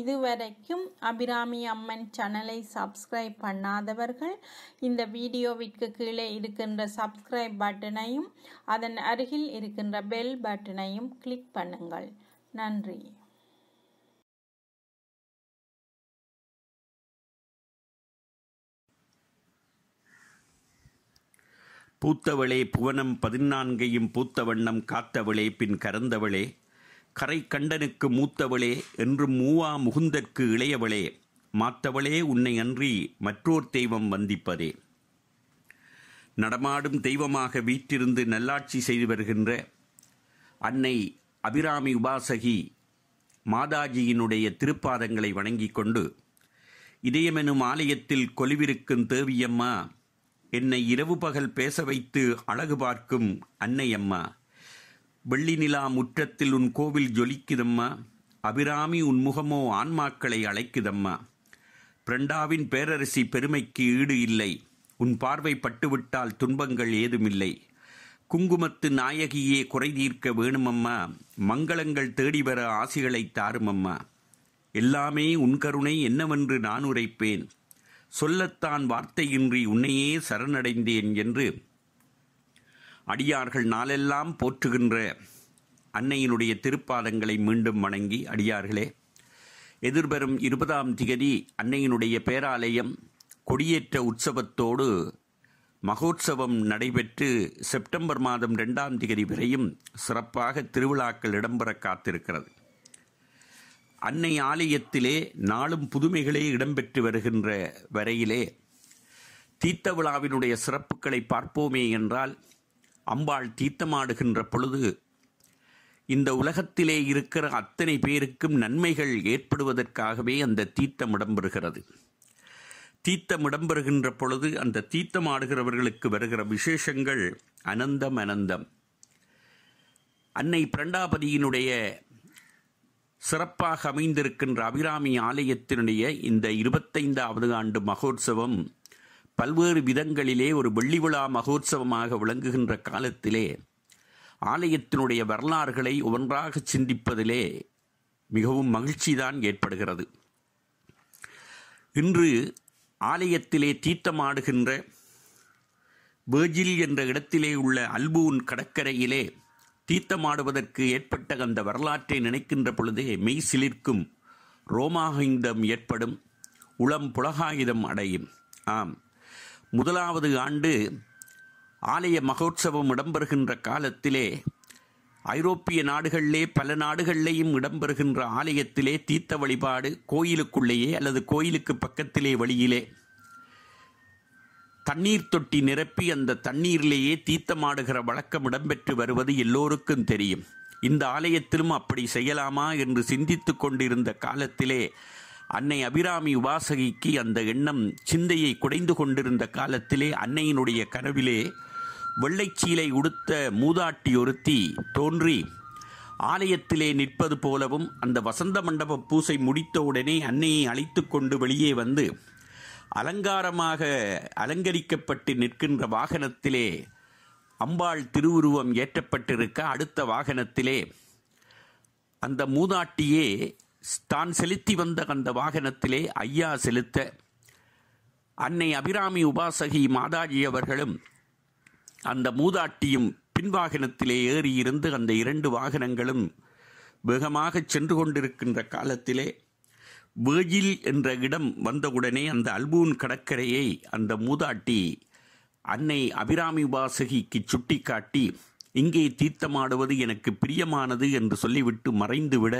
இதுவரைக்கும் அபிராமி அம்மன் சேனலை சப்ஸ்கிரைப் பண்ணாதவர்கள் இந்த வீடியோவிற்கு கீழே இருக்கின்ற சப்ஸ்கிரைப் பட்டனையும் அதன் அருகில் இருக்கின்ற பெல் பட்டனையும் கிளிக் பண்ணுங்கள் நன்றி பூத்தவளே புவனம் பதினான்கையும் பூத்த வண்ணம் காத்தவளே பின் கரந்தவளே கரை கண்டனுக்கு மூத்தவளே என்று மூவா முகுந்தற்கு இளையவளே மாத்தவளே உன்னை அன்றி மற்றோர் தெய்வம் வந்திப்பதே நடமாடும் தெய்வமாக வீற்றிருந்து நல்லாட்சி செய்து வருகின்ற அன்னை அபிராமி உபாசகி மாதாஜியினுடைய திருப்பாதங்களை வணங்கிக் கொண்டு இதயமெனும் ஆலயத்தில் கொலுவிருக்கும் தேவியம்மா என்னை இரவு பகல் பேச வைத்து அழகு பார்க்கும் அன்னையம்மா வெள்ளி நிலா முற்றத்தில் உன் கோவில் ஜொலிக்குதம்மா அபிராமி உன் முகமோ ஆன்மாக்களை அழைக்குதம்மா பிரண்டாவின் பேரரசி பெருமைக்கு ஈடு இல்லை உன் பார்வை பட்டுவிட்டால் துன்பங்கள் ஏதுமில்லை குங்குமத்து நாயகியே குறை தீர்க்க வேணுமம்மா மங்களங்கள் தேடி வர ஆசிகளை தாருமம்மா எல்லாமே உன் கருணை என்னவென்று நான் உரைப்பேன் சொல்லத்தான் வார்த்தையின்றி உன்னையே சரணடைந்தேன் என்று அடியார்கள் நாளெல்லாம் போற்றுகின்ற அன்னையினுடைய திருப்பாதங்களை மீண்டும் வணங்கி அடியார்களே எதிர்வரும் இருபதாம் திகதி அன்னையினுடைய பேராலயம் கொடியேற்ற உற்சவத்தோடு மகோத்சவம் நடைபெற்று செப்டம்பர் மாதம் ரெண்டாம் திகதி வரையும் சிறப்பாக திருவிழாக்கள் இடம்பெற காத்திருக்கிறது அன்னை ஆலயத்திலே நாளும் புதுமைகளே இடம்பெற்று வருகின்ற வரையிலே தீர்த்த விழாவினுடைய சிறப்புகளை பார்ப்போமே என்றால் அம்பாள் தீர்த்தமாடுகின்ற பொழுது இந்த உலகத்திலே இருக்கிற அத்தனை பேருக்கும் நன்மைகள் ஏற்படுவதற்காகவே அந்த தீர்த்தம் இடம்பெறுகிறது தீர்த்தம் இடம்பெறுகின்ற பொழுது அந்த தீர்த்தம் ஆடுகிறவர்களுக்கு வருகிற விசேஷங்கள் அனந்தம் அனந்தம் அன்னை பிரண்டாபதியினுடைய சிறப்பாக அமைந்திருக்கின்ற அபிராமி ஆலயத்தினுடைய இந்த இருபத்தைந்தாவது ஆண்டு மகோத்சவம் பல்வேறு விதங்களிலே ஒரு வெள்ளி விழா மகோத்சவமாக விளங்குகின்ற காலத்திலே ஆலயத்தினுடைய வரலாறுகளை ஒன்றாக சிந்திப்பதிலே மிகவும் மகிழ்ச்சிதான் ஏற்படுகிறது இன்று ஆலயத்திலே தீர்த்தமாடுகின்ற பேஜில் என்ற இடத்திலே உள்ள அல்பூன் கடற்கரையிலே தீர்த்தமாடுவதற்கு ஏற்பட்ட அந்த வரலாற்றை நினைக்கின்ற பொழுதே மெய் சிலிர்க்கும் ரோமாகிந்தம் ஏற்படும் உளம் புலகாயுதம் அடையும் ஆம் முதலாவது ஆண்டு ஆலய மகோத்சவம் இடம்பெறுகின்ற காலத்திலே ஐரோப்பிய நாடுகளிலே பல நாடுகளிலேயும் இடம்பெறுகின்ற ஆலயத்திலே தீர்த்த வழிபாடு கோயிலுக்குள்ளேயே அல்லது கோயிலுக்கு பக்கத்திலே வழியிலே தண்ணீர் தொட்டி நிரப்பி அந்த தண்ணீரிலேயே தீர்த்தமாடுகிற வழக்கம் இடம்பெற்று வருவது எல்லோருக்கும் தெரியும் இந்த ஆலயத்திலும் அப்படி செய்யலாமா என்று சிந்தித்து கொண்டிருந்த காலத்திலே அன்னை அபிராமி உபாசகிக்கு அந்த எண்ணம் சிந்தையை குடைந்து கொண்டிருந்த காலத்திலே அன்னையினுடைய கனவிலே வெள்ளைச்சீலை உடுத்த மூதாட்டி ஒருத்தி தோன்றி ஆலயத்திலே நிற்பது போலவும் அந்த வசந்த மண்டப பூசை முடித்தவுடனே அன்னையை அழைத்து கொண்டு வெளியே வந்து அலங்காரமாக அலங்கரிக்கப்பட்டு நிற்கின்ற வாகனத்திலே அம்பாள் திருவுருவம் ஏற்றப்பட்டிருக்க அடுத்த வாகனத்திலே அந்த மூதாட்டியே தான் செலுத்தி வந்த அந்த வாகனத்திலே ஐயா செலுத்த அன்னை அபிராமி உபாசகி மாதாஜி அவர்களும் அந்த மூதாட்டியும் பின்வாகனத்திலே ஏறி இருந்து அந்த இரண்டு வாகனங்களும் வேகமாக சென்று கொண்டிருக்கின்ற காலத்திலே வேஜில் என்ற இடம் வந்தவுடனே அந்த அல்பூன் கடற்கரையை அந்த மூதாட்டி அன்னை அபிராமி உபாசகிக்கு சுட்டிக்காட்டி இங்கே தீர்த்தமாடுவது எனக்கு பிரியமானது என்று சொல்லிவிட்டு மறைந்துவிட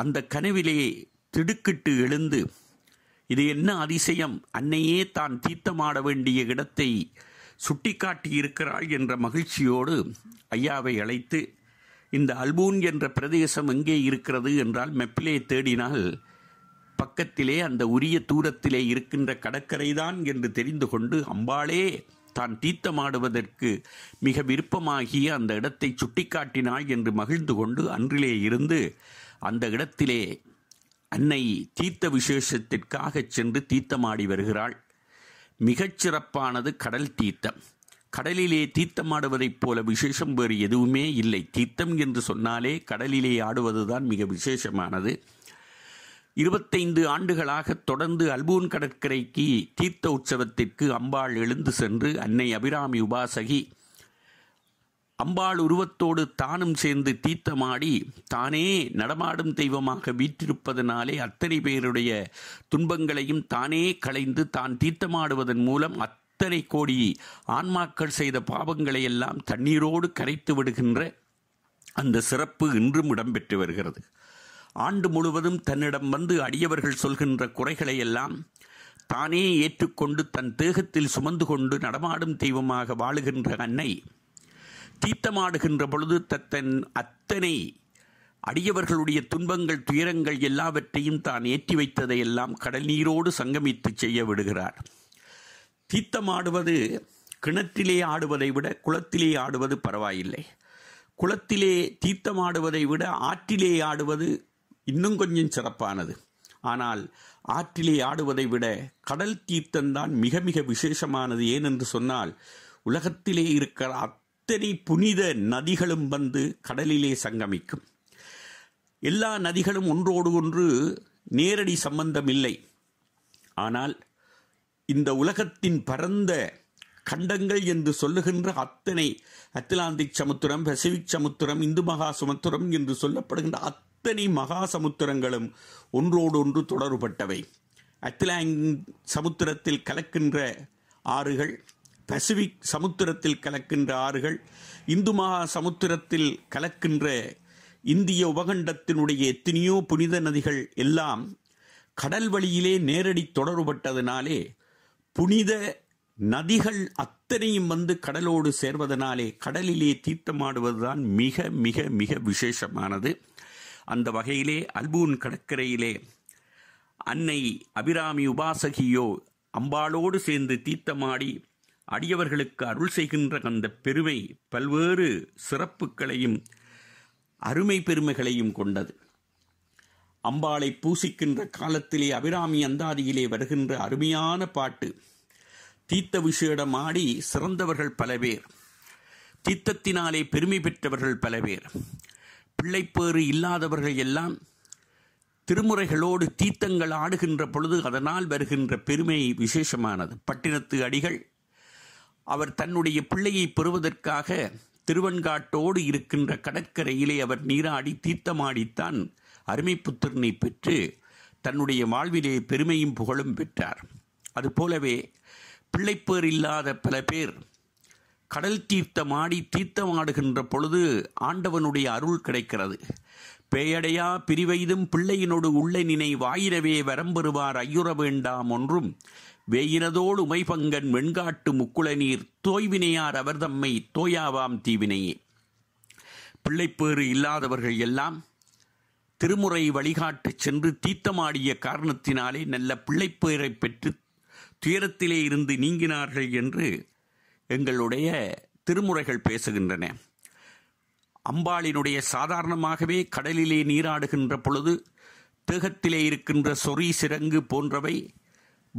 அந்த கனவிலே திடுக்கிட்டு எழுந்து இது என்ன அதிசயம் அன்னையே தான் தீர்த்தமாட வேண்டிய இடத்தை சுட்டிக்காட்டி இருக்கிறாள் என்ற மகிழ்ச்சியோடு ஐயாவை அழைத்து இந்த அல்பூன் என்ற பிரதேசம் எங்கே இருக்கிறது என்றால் மெப்பிலே தேடினால் பக்கத்திலே அந்த உரிய தூரத்திலே இருக்கின்ற கடற்கரைதான் என்று தெரிந்து கொண்டு அம்பாளே தான் தீர்த்தமாடுவதற்கு மிக விருப்பமாகிய அந்த இடத்தை சுட்டிக்காட்டினாள் என்று மகிழ்ந்து கொண்டு அன்றிலே இருந்து அந்த இடத்திலே அன்னை தீர்த்த விசேஷத்திற்காக சென்று தீர்த்தமாடி வருகிறாள் மிகச்சிறப்பானது கடல் தீர்த்தம் கடலிலே தீர்த்தமாடுவதைப் போல விசேஷம் வேறு எதுவுமே இல்லை தீர்த்தம் என்று சொன்னாலே கடலிலே ஆடுவதுதான் மிக விசேஷமானது இருபத்தைந்து ஆண்டுகளாக தொடர்ந்து அல்பூன் கடற்கரைக்கு தீர்த்த உற்சவத்திற்கு அம்பாள் எழுந்து சென்று அன்னை அபிராமி உபாசகி அம்பாள் உருவத்தோடு தானும் சேர்ந்து தீர்த்தமாடி தானே நடமாடும் தெய்வமாக வீற்றிருப்பதனாலே அத்தனை பேருடைய துன்பங்களையும் தானே களைந்து தான் தீர்த்தமாடுவதன் மூலம் அத்தனை கோடி ஆன்மாக்கள் செய்த பாவங்களை எல்லாம் தண்ணீரோடு கரைத்து விடுகின்ற அந்த சிறப்பு இன்றும் இடம்பெற்று வருகிறது ஆண்டு முழுவதும் தன்னிடம் வந்து அடியவர்கள் சொல்கின்ற குறைகளை எல்லாம் தானே ஏற்றுக்கொண்டு தன் தேகத்தில் சுமந்து கொண்டு நடமாடும் தெய்வமாக வாழுகின்ற அன்னை தீர்த்தமாடுகின்ற பொழுது தத்தன் அத்தனை அடியவர்களுடைய துன்பங்கள் துயரங்கள் எல்லாவற்றையும் தான் ஏற்றி வைத்ததை எல்லாம் கடல் நீரோடு சங்கமித்து செய்ய விடுகிறார் தீர்த்தமாடுவது கிணற்றிலே ஆடுவதை விட குளத்திலே ஆடுவது பரவாயில்லை குளத்திலே தீர்த்தமாடுவதை விட ஆற்றிலே ஆடுவது இன்னும் கொஞ்சம் சிறப்பானது ஆனால் ஆற்றிலே ஆடுவதை விட கடல் தீர்த்தம்தான் மிக மிக விசேஷமானது ஏனென்று சொன்னால் உலகத்திலே இருக்கிற அத்தனை புனித நதிகளும் வந்து கடலிலே சங்கமிக்கும் எல்லா நதிகளும் ஒன்றோடு ஒன்று நேரடி சம்பந்தம் இல்லை ஆனால் இந்த உலகத்தின் பரந்த கண்டங்கள் என்று சொல்லுகின்ற அத்தனை அத்லாந்திக் சமுத்திரம் பசிபிக் சமுத்திரம் இந்து மகா சமுத்திரம் என்று சொல்லப்படுகின்ற அத்தனை மகா சமுத்திரங்களும் ஒன்றோடு ஒன்று தொடர்பட்டவை அத்லாங் சமுத்திரத்தில் கலக்கின்ற ஆறுகள் பசிபிக் சமுத்திரத்தில் கலக்கின்ற ஆறுகள் இந்து மகா சமுத்திரத்தில் கலக்கின்ற இந்திய உபகண்டத்தினுடைய எத்தனையோ புனித நதிகள் எல்லாம் கடல் வழியிலே நேரடி தொடர்பட்டதனாலே புனித நதிகள் அத்தனையும் வந்து கடலோடு சேர்வதனாலே கடலிலே தீர்த்தமாடுவதுதான் மிக மிக மிக விசேஷமானது அந்த வகையிலே அல்பூன் கடற்கரையிலே அன்னை அபிராமி உபாசகியோ அம்பாளோடு சேர்ந்து தீர்த்தமாடி அடியவர்களுக்கு அருள் செய்கின்ற அந்த பெருமை பல்வேறு சிறப்புகளையும் அருமை பெருமைகளையும் கொண்டது அம்பாளை பூசிக்கின்ற காலத்திலே அபிராமி அந்தாதியிலே வருகின்ற அருமையான பாட்டு தீத்த விஷேடம் ஆடி சிறந்தவர்கள் பல பேர் தீத்தத்தினாலே பெருமை பெற்றவர்கள் பல பேர் பிள்ளைப்பேறு இல்லாதவர்கள் எல்லாம் திருமுறைகளோடு தீத்தங்கள் ஆடுகின்ற பொழுது அதனால் வருகின்ற பெருமை விசேஷமானது பட்டினத்து அடிகள் அவர் தன்னுடைய பிள்ளையை பெறுவதற்காக திருவன்காட்டோடு இருக்கின்ற கடற்கரையிலே அவர் நீராடி தீர்த்தமாடித்தான் அருமைப்புத்திரனை பெற்று தன்னுடைய வாழ்விலே பெருமையும் புகழும் பெற்றார் அதுபோலவே பிள்ளைப்பேர் இல்லாத பல பேர் கடல் தீர்த்தமாடி தீர்த்தமாடுகின்ற பொழுது ஆண்டவனுடைய அருள் கிடைக்கிறது பேயடையா பிரிவைதும் பிள்ளையினோடு உள்ள நினை வாயிரவே வரம்பெறுவார் ஐயுற வேண்டாம் ஒன்றும் வேயினதோடு உமைபங்கன் வெண்காட்டு முக்குள நீர் தோய்வினையார் அவர் தம்மை தோயாவாம் தீவினையே பிள்ளைப்பேறு இல்லாதவர்கள் எல்லாம் திருமுறை வழிகாட்டு சென்று தீர்த்தமாடிய காரணத்தினாலே நல்ல பிள்ளைப்பேரை பெற்று துயரத்திலே இருந்து நீங்கினார்கள் என்று எங்களுடைய திருமுறைகள் பேசுகின்றன அம்பாளினுடைய சாதாரணமாகவே கடலிலே நீராடுகின்ற பொழுது தேகத்திலே இருக்கின்ற சொறி சிறங்கு போன்றவை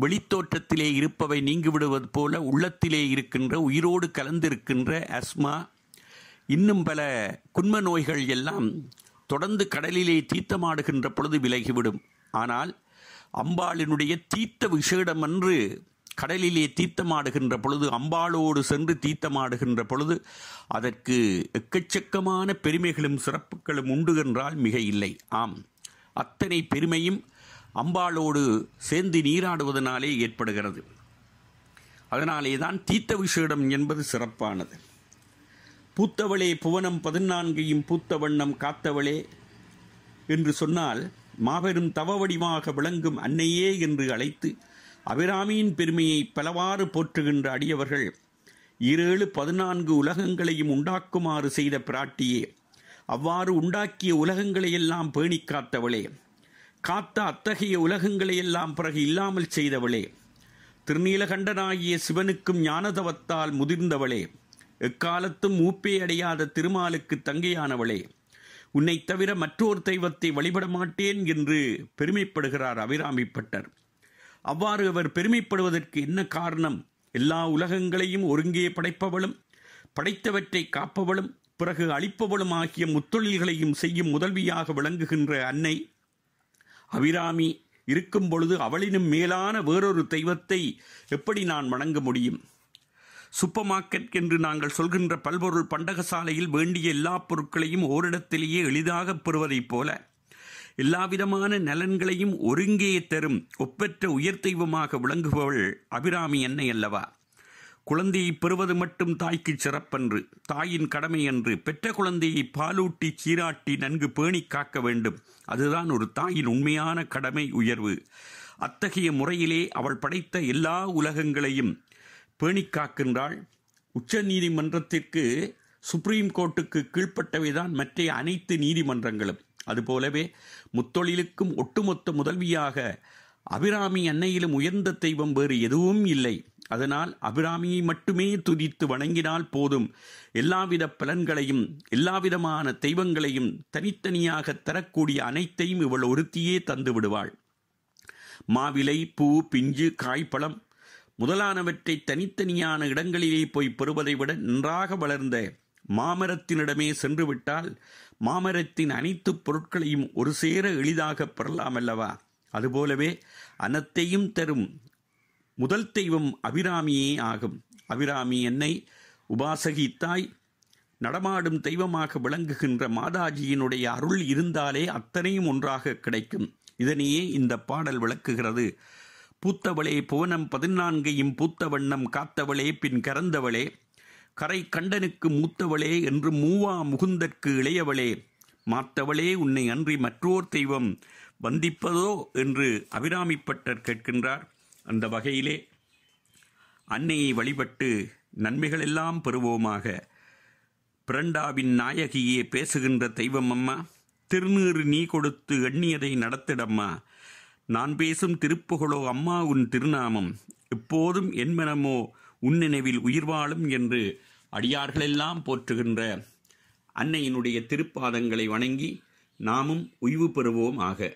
வெளித்தோற்றத்திலே இருப்பவை நீங்கிவிடுவது போல உள்ளத்திலே இருக்கின்ற உயிரோடு கலந்திருக்கின்ற அஸ்மா இன்னும் பல குன்ம நோய்கள் எல்லாம் தொடர்ந்து கடலிலே தீர்த்தமாடுகின்ற பொழுது விலகிவிடும் ஆனால் அம்பாளினுடைய தீர்த்த விஷேடமன்று கடலிலே தீர்த்தமாடுகின்ற பொழுது அம்பாளோடு சென்று தீர்த்தமாடுகின்ற பொழுது அதற்கு எக்கச்சக்கமான பெருமைகளும் சிறப்புகளும் உண்டு என்றால் மிக இல்லை ஆம் அத்தனை பெருமையும் அம்பாளோடு சேர்ந்து நீராடுவதனாலே ஏற்படுகிறது அதனாலே தான் தீர்த்த விஷேடம் என்பது சிறப்பானது பூத்தவளே புவனம் பதினான்கையும் பூத்த வண்ணம் காத்தவளே என்று சொன்னால் மாபெரும் தவ வடிவாக விளங்கும் அன்னையே என்று அழைத்து அபிராமியின் பெருமையை பலவாறு போற்றுகின்ற அடியவர்கள் இருளு பதினான்கு உலகங்களையும் உண்டாக்குமாறு செய்த பிராட்டியே அவ்வாறு உண்டாக்கிய உலகங்களையெல்லாம் பேணி காத்தவளே காத்த அத்தகைய உலகங்களையெல்லாம் பிறகு இல்லாமல் செய்தவளே திருநீலகண்டனாகிய சிவனுக்கும் ஞானதவத்தால் முதிர்ந்தவளே எக்காலத்தும் மூப்பே அடையாத திருமாலுக்கு தங்கையானவளே உன்னை தவிர மற்றோர் தெய்வத்தை வழிபட மாட்டேன் என்று பெருமைப்படுகிறார் அபிராமிப்பட்டர் அவ்வாறு அவர் பெருமைப்படுவதற்கு என்ன காரணம் எல்லா உலகங்களையும் ஒருங்கே படைப்பவளும் படைத்தவற்றை காப்பவளும் பிறகு அழிப்பவளும் ஆகிய முத்தொழில்களையும் செய்யும் முதல்வியாக விளங்குகின்ற அன்னை அபிராமி இருக்கும் பொழுது அவளினும் மேலான வேறொரு தெய்வத்தை எப்படி நான் வணங்க முடியும் சூப்பர் மார்க்கெட் என்று நாங்கள் சொல்கின்ற பல்பொருள் பண்டகசாலையில் வேண்டிய எல்லா பொருட்களையும் ஓரிடத்திலேயே எளிதாக பெறுவதைப் போல எல்லாவிதமான நலன்களையும் ஒருங்கே தரும் ஒப்பற்ற உயர் தெய்வமாக விளங்குபவள் அபிராமி என்னை அல்லவா குழந்தையை பெறுவது மட்டும் தாய்க்கு சிறப்பன்று தாயின் கடமை என்று பெற்ற குழந்தையை பாலூட்டி சீராட்டி நன்கு பேணி காக்க வேண்டும் அதுதான் ஒரு தாயின் உண்மையான கடமை உயர்வு அத்தகைய முறையிலே அவள் படைத்த எல்லா உலகங்களையும் பேணி காக்கின்றாள் உச்ச நீதிமன்றத்திற்கு சுப்ரீம் கோர்ட்டுக்கு கீழ்ப்பட்டவைதான் மற்ற அனைத்து நீதிமன்றங்களும் அதுபோலவே முத்தொழிலுக்கும் ஒட்டுமொத்த முதல்வியாக அபிராமி அன்னையிலும் உயர்ந்த தெய்வம் வேறு எதுவும் இல்லை அதனால் அபிராமியை மட்டுமே துதித்து வணங்கினால் போதும் எல்லாவித பலன்களையும் எல்லாவிதமான தெய்வங்களையும் தனித்தனியாக தரக்கூடிய அனைத்தையும் இவள் ஒருத்தியே தந்து விடுவாள் மாவிலை பூ பிஞ்சு காய்பழம் முதலானவற்றை தனித்தனியான இடங்களிலே போய் பெறுவதை விட நன்றாக வளர்ந்த மாமரத்தினிடமே சென்றுவிட்டால் மாமரத்தின் அனைத்து பொருட்களையும் ஒரு சேர எளிதாக பெறலாம் அல்லவா அதுபோலவே அனத்தையும் தரும் முதல் தெய்வம் அபிராமியே ஆகும் அபிராமி என்னை உபாசகித்தாய் நடமாடும் தெய்வமாக விளங்குகின்ற மாதாஜியினுடைய அருள் இருந்தாலே அத்தனையும் ஒன்றாக கிடைக்கும் இதனையே இந்த பாடல் விளக்குகிறது பூத்தவளே புவனம் பதினான்கையும் பூத்த வண்ணம் காத்தவளே பின் கறந்தவளே கரை கண்டனுக்கு மூத்தவளே என்று மூவா முகுந்தற்கு இளையவளே மாத்தவளே உன்னை அன்றி மற்றோர் தெய்வம் வந்திப்பதோ என்று அபிராமிப்பட்டர் கேட்கின்றார் அந்த வகையிலே அன்னையை வழிபட்டு நன்மைகளெல்லாம் பெறுவோமாக பிரண்டாவின் நாயகியே பேசுகின்ற தெய்வம் அம்மா திருநீறு நீ கொடுத்து எண்ணியதை நடத்திடம்மா நான் பேசும் திருப்புகழோ அம்மா உன் திருநாமம் எப்போதும் என் மனமோ உன்னினைவில் உயிர் வாழும் என்று அடியார்களெல்லாம் போற்றுகின்ற அன்னையினுடைய திருப்பாதங்களை வணங்கி நாமும் உய்வு பெறுவோம் ஆக